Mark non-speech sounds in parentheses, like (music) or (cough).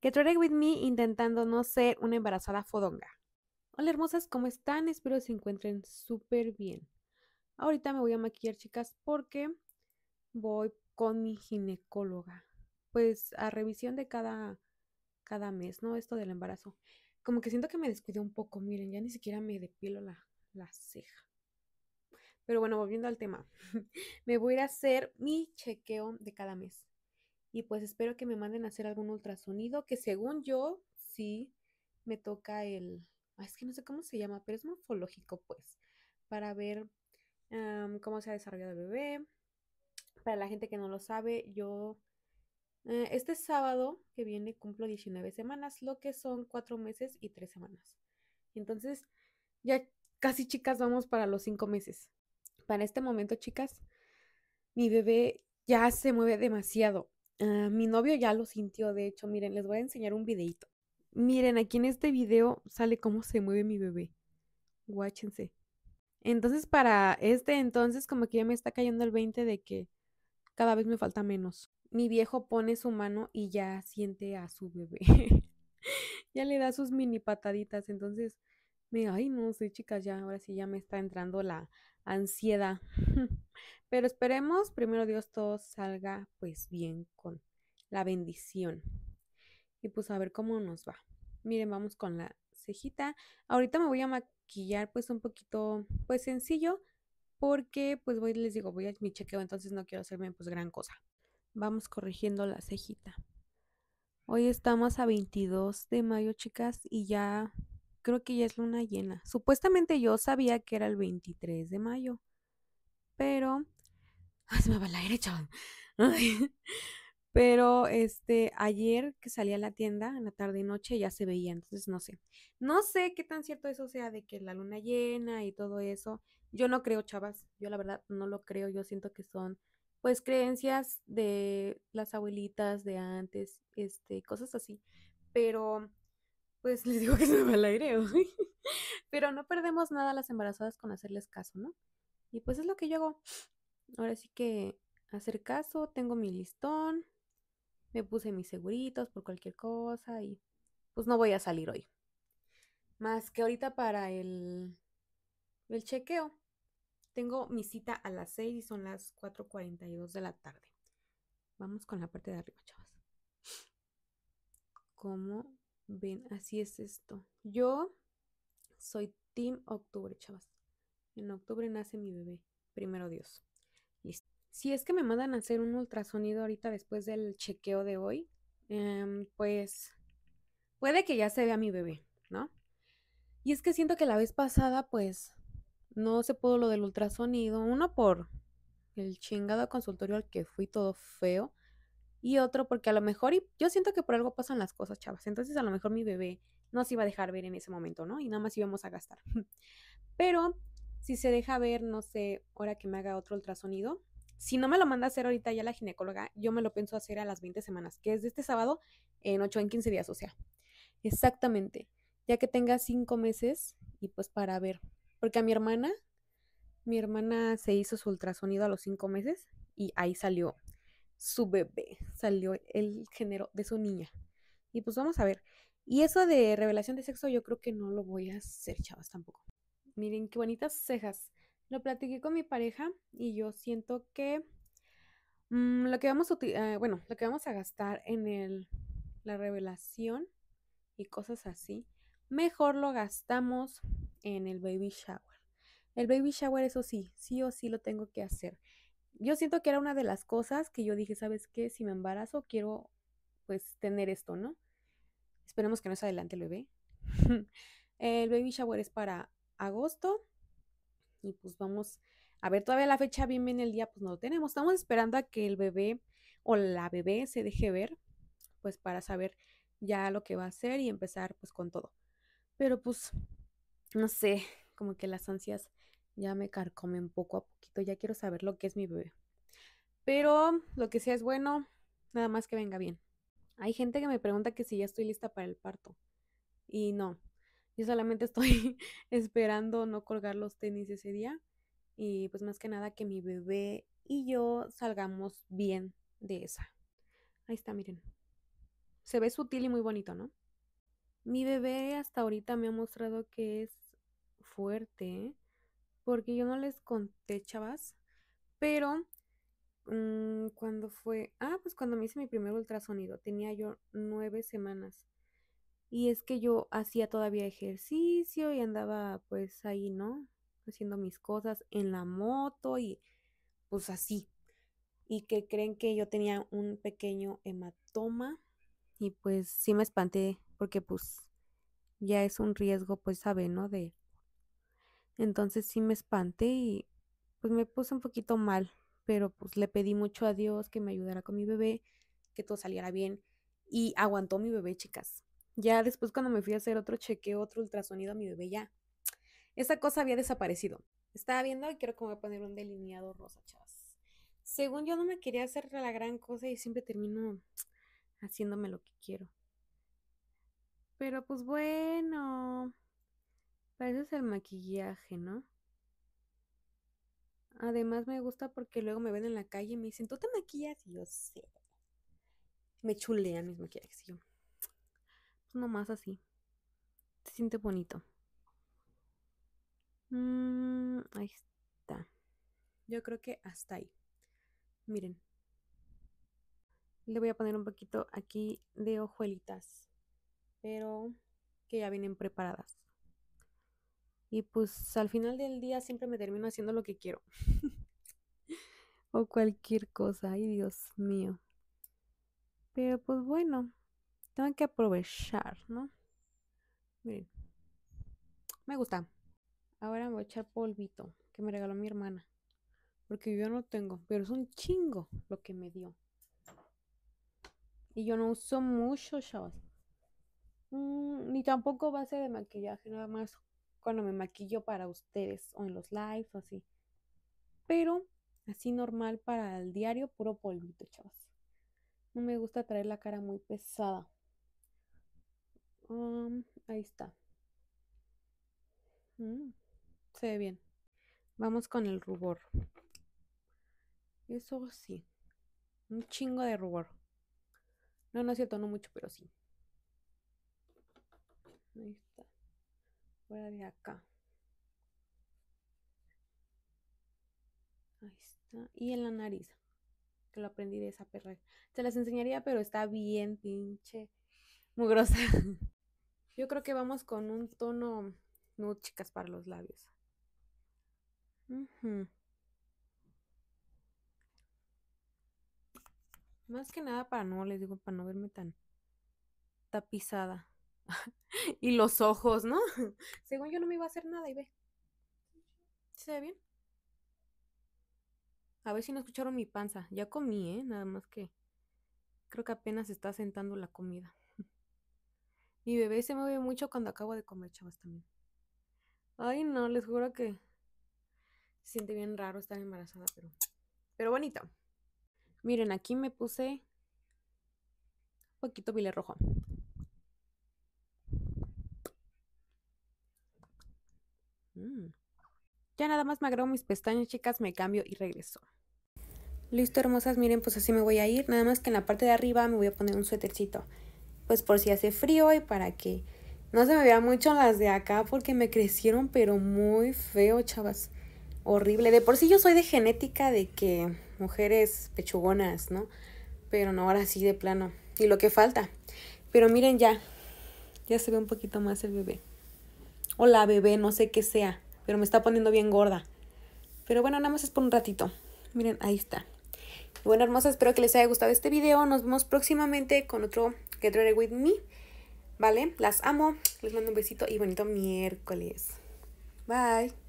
que traeré with me intentando no ser una embarazada fodonga. Hola hermosas, ¿cómo están? Espero se encuentren súper bien. Ahorita me voy a maquillar, chicas, porque voy con mi ginecóloga. Pues a revisión de cada, cada mes, ¿no? Esto del embarazo. Como que siento que me descuidé un poco, miren, ya ni siquiera me depilo la ceja. Pero bueno, volviendo al tema, (laughs) me voy a ir a hacer mi chequeo de cada mes. Y pues espero que me manden a hacer algún ultrasonido, que según yo, sí me toca el... Es que no sé cómo se llama, pero es morfológico, pues, para ver cómo se ha desarrollado el bebé. Para la gente que no lo sabe, yo eh, este sábado que viene cumplo 19 semanas, lo que son 4 meses y 3 semanas. Entonces, ya casi chicas vamos para los 5 meses. Para este momento, chicas, mi bebé ya se mueve demasiado. Eh, mi novio ya lo sintió, de hecho, miren, les voy a enseñar un videito. Miren, aquí en este video sale cómo se mueve mi bebé. Guáchense. Entonces, para este entonces, como que ya me está cayendo el 20 de que cada vez me falta menos. Mi viejo pone su mano y ya siente a su bebé. (laughs) ya le da sus mini pataditas. Entonces, me, ay, no sé, chicas, ya, ahora sí ya me está entrando la ansiedad. (laughs) Pero esperemos, primero Dios, todo salga pues bien con la bendición. Y pues a ver cómo nos va. Miren, vamos con la cejita. Ahorita me voy a maquillar pues un poquito pues sencillo porque pues voy, les digo, voy a mi chequeo, entonces no quiero hacerme pues gran cosa. Vamos corrigiendo la cejita. Hoy estamos a 22 de mayo, chicas, y ya creo que ya es luna llena. Supuestamente yo sabía que era el 23 de mayo, pero Ah, se me va el aire, chaval. Pero este, ayer que salí a la tienda en la tarde y noche ya se veía, entonces no sé. No sé qué tan cierto eso sea de que la luna llena y todo eso. Yo no creo, chavas. Yo la verdad no lo creo. Yo siento que son pues creencias de las abuelitas de antes, este, cosas así. Pero pues (laughs) les digo que se me va el aire hoy. Pero no perdemos nada las embarazadas con hacerles caso, ¿no? Y pues es lo que yo hago ahora sí que hacer caso, tengo mi listón, me puse mis seguritos por cualquier cosa y pues no voy a salir hoy. Más que ahorita para el, el chequeo. Tengo mi cita a las 6 y son las 4.42 de la tarde. Vamos con la parte de arriba, chavas. Como ven, así es esto. Yo soy Team Octubre, chavas. En octubre nace mi bebé. Primero Dios. Si es que me mandan a hacer un ultrasonido ahorita después del chequeo de hoy, em, pues puede que ya se vea mi bebé, ¿no? Y es que siento que la vez pasada, pues, no se pudo lo del ultrasonido. Uno por el chingado consultorio al que fui todo feo. Y otro porque a lo mejor, yo siento que por algo pasan las cosas, chavas. Entonces a lo mejor mi bebé no se iba a dejar ver en ese momento, ¿no? Y nada más íbamos a gastar. (laughs) Pero si se deja ver, no sé, ahora que me haga otro ultrasonido, si no me lo manda a hacer ahorita ya la ginecóloga, yo me lo pienso hacer a las 20 semanas, que es de este sábado en 8 en 15 días, o sea, exactamente, ya que tenga 5 meses y pues para ver, porque a mi hermana, mi hermana se hizo su ultrasonido a los 5 meses y ahí salió su bebé, salió el género de su niña. Y pues vamos a ver. Y eso de revelación de sexo yo creo que no lo voy a hacer, chavas, tampoco. Miren qué bonitas cejas. Lo platiqué con mi pareja y yo siento que mm, lo que vamos a eh, bueno, lo que vamos a gastar en el, la revelación y cosas así, mejor lo gastamos en el baby shower. El baby shower, eso sí, sí o sí lo tengo que hacer. Yo siento que era una de las cosas que yo dije, ¿sabes qué? Si me embarazo, quiero pues tener esto, ¿no? Esperemos que no se adelante el bebé. (laughs) el baby shower es para agosto y pues vamos a ver todavía la fecha, bien, bien el día, pues no lo tenemos. Estamos esperando a que el bebé o la bebé se deje ver, pues para saber ya lo que va a hacer y empezar pues con todo. Pero pues, no sé, como que las ansias ya me carcomen poco a poquito, ya quiero saber lo que es mi bebé. Pero lo que sea es bueno, nada más que venga bien. Hay gente que me pregunta que si ya estoy lista para el parto. Y no, yo solamente estoy (laughs) esperando no colgar los tenis ese día y pues más que nada que mi bebé y yo salgamos bien de esa. Ahí está, miren. Se ve sutil y muy bonito, ¿no? Mi bebé hasta ahorita me ha mostrado que es fuerte, porque yo no les conté, chavas, pero mm, cuando fue, ah, pues cuando me hice mi primer ultrasonido, tenía yo nueve semanas. Y es que yo hacía todavía ejercicio y andaba pues ahí, ¿no? Haciendo mis cosas en la moto y pues así. Y que creen que yo tenía un pequeño hematoma y pues sí me espanté porque pues ya es un riesgo pues sabe, ¿no? De... Entonces sí me espanté y pues me puse un poquito mal, pero pues le pedí mucho a Dios que me ayudara con mi bebé, que todo saliera bien y aguantó mi bebé, chicas ya después cuando me fui a hacer otro chequeo, otro ultrasonido a mi bebé, ya. Esa cosa había desaparecido. Estaba viendo y quiero que poner un delineado rosa, chavas. Según yo no me quería hacer la gran cosa y siempre termino haciéndome lo que quiero. Pero pues bueno. Parece es el maquillaje, ¿no? Además me gusta porque luego me ven en la calle y me dicen, ¿tú te maquillas? Y yo sé. Me chulean mis maquillajes. yo, más así. Se siente bonito. Mm, ahí está. Yo creo que hasta ahí. Miren. Le voy a poner un poquito aquí de hojuelitas. Pero que ya vienen preparadas. Y pues al final del día siempre me termino haciendo lo que quiero. (laughs) o cualquier cosa. Ay, Dios mío. Pero pues bueno, que aprovechar, ¿no? Miren, me gusta. Ahora me voy a echar polvito que me regaló mi hermana. Porque yo no tengo, pero es un chingo lo que me dio. Y yo no uso mucho, chavos mm, ni tampoco base de maquillaje, nada más cuando me maquillo para ustedes o en los lives así. Pero así normal para el diario, puro polvito, chavas. No me gusta traer la cara muy pesada. Um, ahí está. Mm, se ve bien. Vamos con el rubor. Eso sí. Un chingo de rubor. No, no es cierto, no mucho, pero sí. Ahí está. Fuera de acá. Ahí está. Y en la nariz. Que lo aprendí de esa perra. Se las enseñaría, pero está bien pinche mugrosa. (laughs) Yo creo que vamos con un tono nude, chicas, para los labios. Más que nada para no, les digo, para no verme tan tapizada. (laughs) y los ojos, ¿no? (laughs) Según yo no me iba a hacer nada y ve. ¿Se ve bien? A ver si no escucharon mi panza. Ya comí, ¿eh? Nada más que creo que apenas está sentando la comida. Mi bebé se mueve mucho cuando acabo de comer, chavas, también. Ay, no, les juro que se siente bien raro estar embarazada, pero, pero bonito. Miren, aquí me puse un poquito bile rojo. Mm. Ya nada más me agrego mis pestañas, chicas, me cambio y regreso. Listo, hermosas, miren, pues así me voy a ir. Nada más que en la parte de arriba me voy a poner un suétercito pues por si hace frío y para que no se me vean mucho las de acá porque me crecieron pero muy feo, chavas. Horrible. De por sí yo soy de genética de que mujeres pechugonas, ¿no? Pero no, ahora sí de plano. Y lo que falta. Pero miren ya, ya se ve un poquito más el bebé. O la bebé, no sé qué sea, pero me está poniendo bien gorda. Pero bueno, nada más es por un ratito. Miren, ahí está. Bueno, hermosa espero que les haya gustado este video. Nos vemos próximamente con otro Get Ready With Me. ¿Vale? Las amo. Les mando un besito y bonito miércoles. Bye.